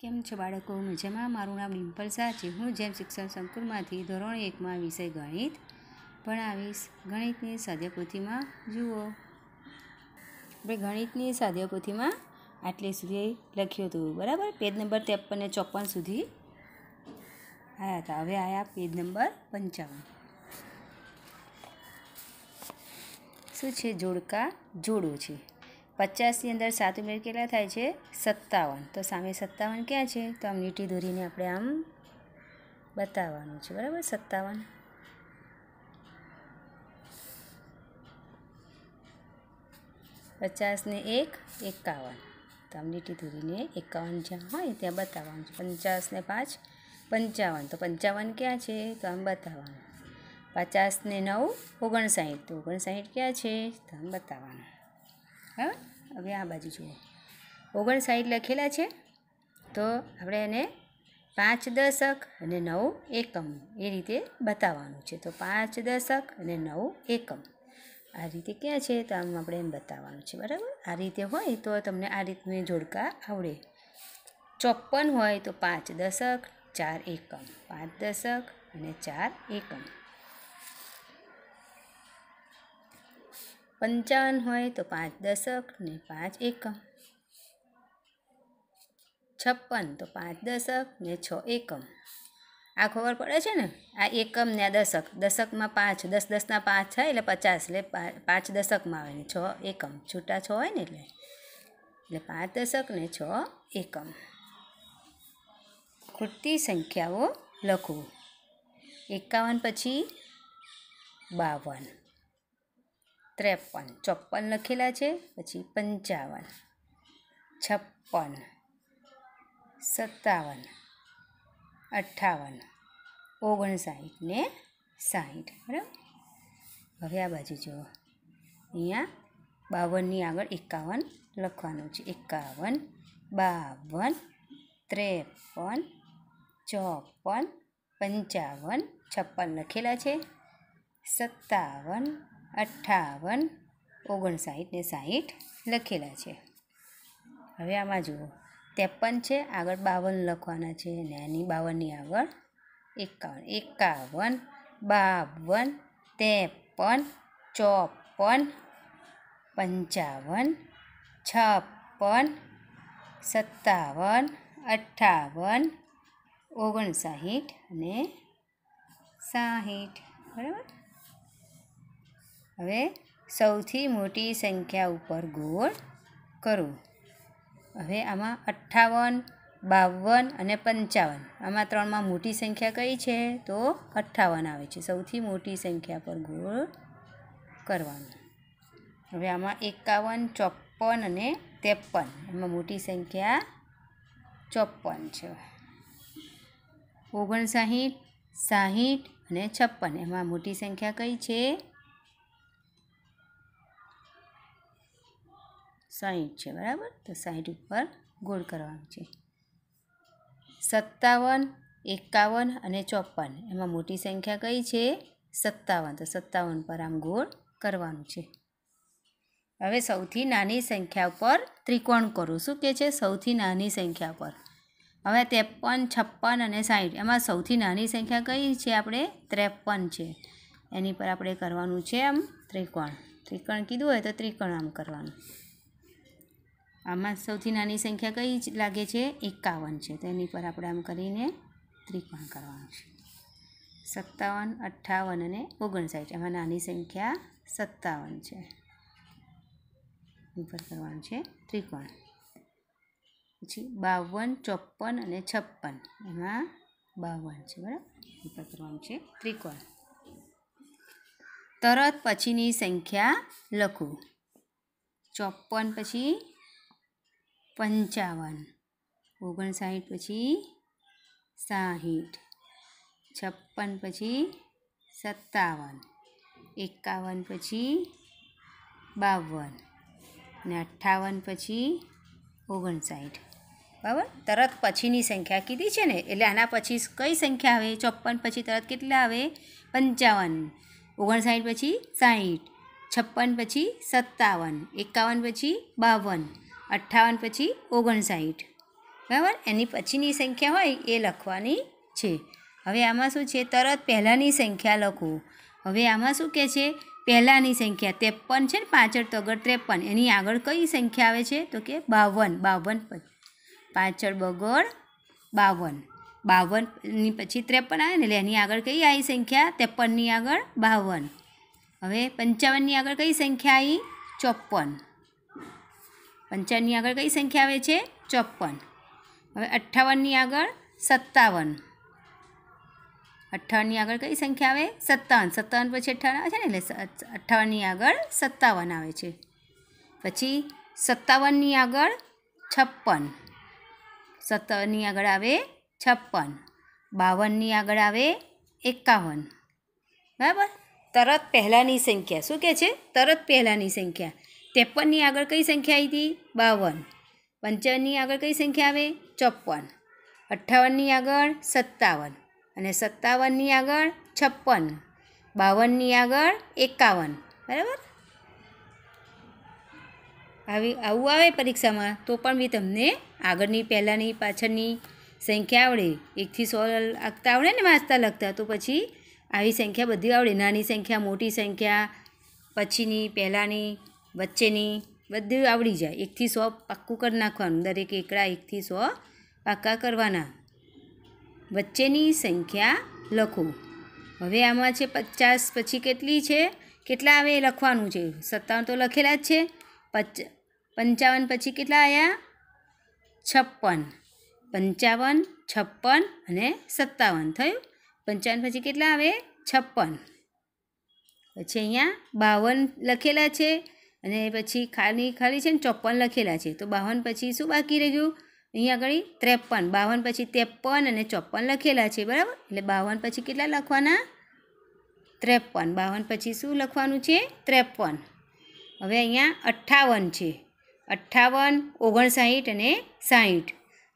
કેમ છો બાળકો મજામાં મારું નામ ડિમ્પલ શાહ છે હું જેમ શિક્ષણ સંકુલમાંથી ધોરણ એકમાં વિષય ગણિત ભણાવીશ ગણિતની સાધ્યપોથીમાં જુઓ આપણે ગણિતની સાધ્યપોથીમાં આટલે સુધી લખ્યું હતું બરાબર પેજ નંબર ત્રેપન ને ચોપન સુધી આવ્યા હતા હવે આવ્યા પેજ નંબર પંચાવન શું છે જોડકા જોડો છે પચાસની અંદર સાત ઉમેર કેટલા થાય છે સત્તાવન તો સામે સત્તાવન ક્યાં છે તો આમ લીટી દોરીને આપણે આમ બતાવવાનું છે બરાબર સત્તાવન પચાસને એક એકાવન તો આમ લીટી દોરીને એકાવન જ્યાં હોય ત્યાં બતાવવાનું છે પંચાસને પાંચ પંચાવન તો પંચાવન ક્યાં છે તો આમ બતાવવાનું પચાસને નવ ઓગણસાઠ તો ઓગણસાઠ ક્યાં છે તો આમ બતાવવાનું બરાબર હવે આ બાજુ જુઓ ઓગણસાઠ લખેલા છે તો આપણે એને પાંચ દશક અને નવ એકમ એ રીતે બતાવવાનું છે તો પાંચ દશક અને નવ એકમ આ રીતે ક્યાં છે તો આમ આપણે એમ બતાવવાનું છે બરાબર આ રીતે હોય તો તમને આ રીતને જોડકા આવડે ચોપન હોય તો પાંચ દશક ચાર એકમ પાંચ દશક અને ચાર એકમ પંચાવન હોય તો પાંચ દશક ને પાંચ એકમ છપ્પન તો પાંચ દશક ને છ એકમ આ ખબર પડે છે ને આ એકમ ને આ દશક દશકમાં પાંચ દસ દસના પાંચ થાય એટલે પચાસ એટલે પાંચ દશકમાં આવે ને છ એકમ છૂટા છ હોય ને એટલે એટલે પાંચ દશક ને છ એકમ ખૂટતી સંખ્યાઓ લખવું એકાવન પછી બાવન ત્રેપન ચોપન લખેલા છે પછી પંચાવન છપ્પન સત્તાવન અઠ્ઠાવન ઓગણસાઠ ને સાઠ બરાબર હવે આ બાજુ જુઓ અહીંયા બાવનની આગળ એકાવન લખવાનું છે એકાવન બાવન ત્રેપન ચોપન પંચાવન છપ્પન લખેલા છે સત્તાવન અઠ્ઠાવન ઓગણસાઠ ને સાહીઠ લખેલા છે હવે આમાં જુઓ ત્રેપન છે આગળ બાવન લખવાના છે ને આની બાવનની આગળ એકાવન એકાવન બાવન ત્રેપન ચોપન પંચાવન છપ્પન સત્તાવન અઠ્ઠાવન ઓગણસાઠ અને સાહીઠ બરાબર હવે સૌથી મોટી સંખ્યા ઉપર ગોળ કરો હવે આમાં અઠ્ઠાવન બાવન અને પંચાવન આમાં ત્રણમાં મોટી સંખ્યા કઈ છે તો અઠ્ઠાવન આવે છે સૌથી મોટી સંખ્યા પર ગોળ કરવાનો હવે આમાં એકાવન ચોપન અને ત્રેપન એમાં મોટી સંખ્યા ચોપન છે ઓગણસાઠ સાહીઠ અને છપ્પન એમાં મોટી સંખ્યા કઈ છે સાહીઠ છે બરાબર તો સાહીઠ ઉપર ગોળ કરવાનું છે સત્તાવન એકાવન અને ચોપન એમાં મોટી સંખ્યા કઈ છે સત્તાવન તો સત્તાવન પર આમ ગોળ કરવાનું છે હવે સૌથી નાની સંખ્યા પર ત્રિકોણ કરો શું કે છે સૌથી નાની સંખ્યા પર હવે ત્રેપન છપ્પન અને સાહીઠ એમાં સૌથી નાની સંખ્યા કઈ છે આપણે ત્રેપન છે એની પર આપણે કરવાનું છે આમ ત્રિકોણ ત્રિકોણ કીધું હોય તો ત્રિકોણ આમ કરવાનું આમાં સૌથી નાની સંખ્યા કઈ લાગે છે એકાવન છે તો એની પર આપણે આમ કરીને ત્રિકોણ કરવાનું છે સત્તાવન અઠ્ઠાવન અને ઓગણસાઠ એમાં નાની સંખ્યા સત્તાવન છે ઉપર કરવાનું છે ત્રિકોણ પછી બાવન ચોપન અને છપ્પન એમાં બાવન છે બરાબર ઉપર કરવાનું છે ત્રિકોણ તરત પછીની સંખ્યા લખો ચોપન પછી પંચાવન ઓગણસાઠ પછી સાહીઠ છપ્પન પછી સત્તાવન એકાવન પછી બાવન ને અઠ્ઠાવન પછી ઓગણસાઠ બરાબર તરત પછીની સંખ્યા કીધી છે ને એટલે આના પછી કઈ સંખ્યા આવે ચોપ્પન પછી તરત કેટલા આવે પંચાવન ઓગણસાઠ પછી સાહીઠ છપ્પન પછી સત્તાવન એકાવન પછી બાવન અઠ્ઠાવન પછી ઓગણસાઠ બરાબર એની પછીની સંખ્યા હોય એ લખવાની છે હવે આમાં શું છે તરત પહેલાંની સંખ્યા લખો હવે આમાં શું કહે છે પહેલાંની સંખ્યા ત્રેપન છે ને પાછળ તો આગળ ત્રેપન એની આગળ કઈ સંખ્યા આવે છે તો કે બાવન બાવન પાછળ બગડ બાવન બાવનની પછી ત્રેપન આવે ને એટલે એની આગળ કઈ આવી સંખ્યા ત્રેપનની આગળ બાવન હવે પંચાવનની આગળ કઈ સંખ્યા આવી ચોપન પંચાવનની આગળ કઈ સંખ્યા આવે છે ચોપન હવે અઠ્ઠાવનની આગળ સત્તાવન અઠ્ઠાવનની આગળ કઈ સંખ્યા આવે સત્તાવન સત્તાવન પછી અઠ્ઠાવન આવે છે ને એટલે અઠ્ઠાવનની આગળ સત્તાવન આવે છે પછી સત્તાવનની આગળ છપ્પન સત્તાવનની આગળ આવે છપ્પન બાવનની આગળ આવે એકાવન બરાબર તરત પહેલાંની સંખ્યા શું કહે છે તરત પહેલાંની સંખ્યા ત્રેપનની આગળ કઈ સંખ્યા આવી હતી બાવન પંચાવનની આગળ કઈ સંખ્યા આવે ચોપન અઠ્ઠાવનની આગળ સત્તાવન અને સત્તાવનની આગળ છપ્પન બાવનની આગળ એકાવન બરાબર આવી આવું આવે પરીક્ષામાં તો પણ બી તમને આગળની પહેલાંની પાછળની સંખ્યા આવડે એકથી સો લાગતા આવડે ને વાંચતા લખતા તો પછી આવી સંખ્યા બધી આવડે નાની સંખ્યા મોટી સંખ્યા પછીની પહેલાંની વચ્ચેની બધું આવડી જાય એકથી સો પાક્કું કરી નાખવાનું દરેક એકડા એકથી સો પાક્કા કરવાના વચ્ચેની સંખ્યા લખો હવે આમાં છે પચાસ પછી કેટલી છે કેટલા આવે લખવાનું છે સત્તાવન તો લખેલા જ છે પચ પંચાવન પછી કેટલા આવ્યા છપ્પન પંચાવન છપ્પન અને સત્તાવન થયું પંચાવન પછી કેટલા આવે છપ્પન પછી અહીંયા બાવન લખેલા છે અને પછી ખાલી ખાલી છે ને ચોપ્પન લખેલા છે તો બાવન પછી શું બાકી રહી ગયું અહીંયા આગળ ત્રેપન બાવન પછી ત્રેપન અને ચોપ્પન લખેલા છે બરાબર એટલે બાવન પછી કેટલા લખવાના ત્રેપન બાવન પછી શું લખવાનું છે ત્રેપન હવે અહીંયા અઠ્ઠાવન છે અઠ્ઠાવન ઓગણસાઠ અને સાહીઠ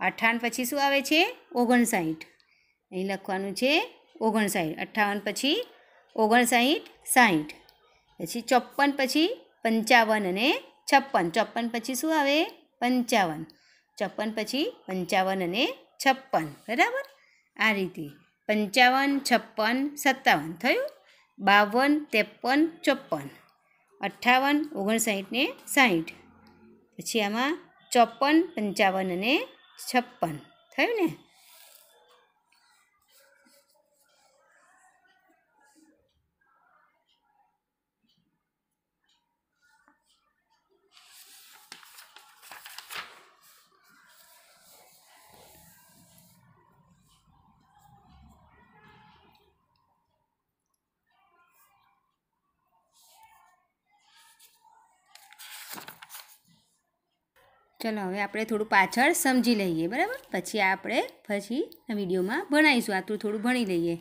અઠ્ઠાવન પછી શું આવે છે ઓગણસાઠ અહીં લખવાનું છે ઓગણસાઠ અઠ્ઠાવન પછી ઓગણસાઠ સાહીઠ પછી ચોપ્પન પછી પંચાવન અને છપ્પન ચોપન પછી શું આવે પંચાવન ચોપ્પન પછી પંચાવન અને છપ્પન બરાબર આ રીતે પંચાવન છપ્પન સત્તાવન થયું બાવન ત્રેપન ચોપ્પન અઠ્ઠાવન ઓગણસાઠ ને સાઠ પછી આમાં ચોપ્પન પંચાવન અને છપ્પન થયું ને ચલો હવે આપણે થોડું પાછળ સમજી લઈએ બરાબર પછી આપણે પછી વિડીયોમાં ભણાવીશું આટલું થોડું ભણી લઈએ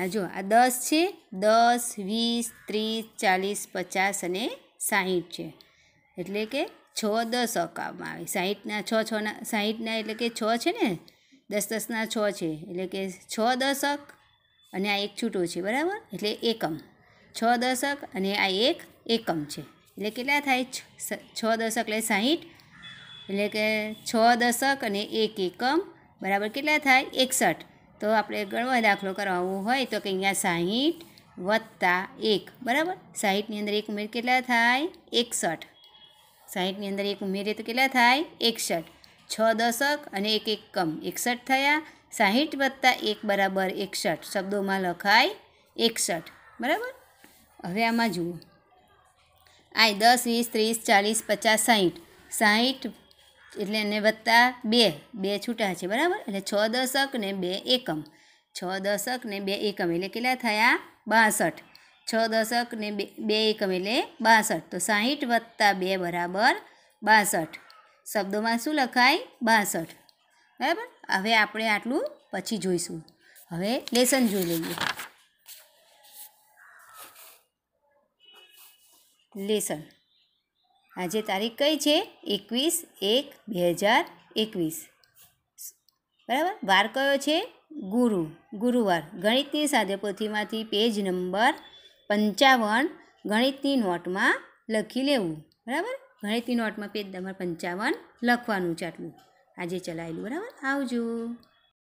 આ જો આ દસ છે દસ વીસ ત્રીસ ચાલીસ પચાસ અને સાહીઠ છે એટલે કે છ દસ અકાવમાં આવે સાહીઠના છ છના સાહીઠના એટલે કે છ છે ને દસ દસના છ છે એટલે કે છ દશક અને આ એક છૂટો છે બરાબર એટલે એકમ છ દશક અને આ એક એકમ છે એટલે કેટલા થાય છ દશક એટલે સાહીઠ એટલે કે છ દશક અને એક એકમ બરાબર કેટલા થાય એકસઠ તો આપણે ગણવા દાખલો કરવાનો હોય તો કે અહીંયા સાહીઠ વત્તા એક બરાબર સાહીઠની અંદર એક ઉમેર કેટલા થાય એકસઠ સાહીઠની અંદર એક ઉમેરીએ તો કેટલા થાય એકસઠ છ દશક અને એક એકમ એકસઠ થયા સાહીઠ વત્તા એક બરાબર એકસઠ શબ્દોમાં લખાય એકસઠ બરાબર હવે આમાં જુઓ આ દસ વીસ ત્રીસ ચાલીસ પચાસ સાહીઠ સાહીઠ એટલે એને વત્તા બે બે છૂટા છે બરાબર એટલે છ દશક ને બે એકમ છ દશક ને બે એકમ એટલે કેટલા થયા બાસઠ છ દશક ને બે બે એકમ એટલે બાસઠ તો સાહીઠ વત્તા બે બરાબર બાસઠ શબ્દોમાં શું લખાય બાસઠ બરાબર હવે આપણે આટલું પછી જોઈશું હવે લેસન જોઈ લઈએ લેસન આજે તારીખ કઈ છે એકવીસ એક બે હજાર એકવીસ બરાબર વાર કયો છે ગુરુ ગુરુવાર ગણિતની સાધ્યપોથીમાંથી પેજ નંબર પંચાવન ગણિતની નોટમાં લખી લેવું બરાબર ગણિતની નોટમાં પેજ નંબર પંચાવન લખવાનું છે આટલું આજે ચલાવેલું બરાબર આવજો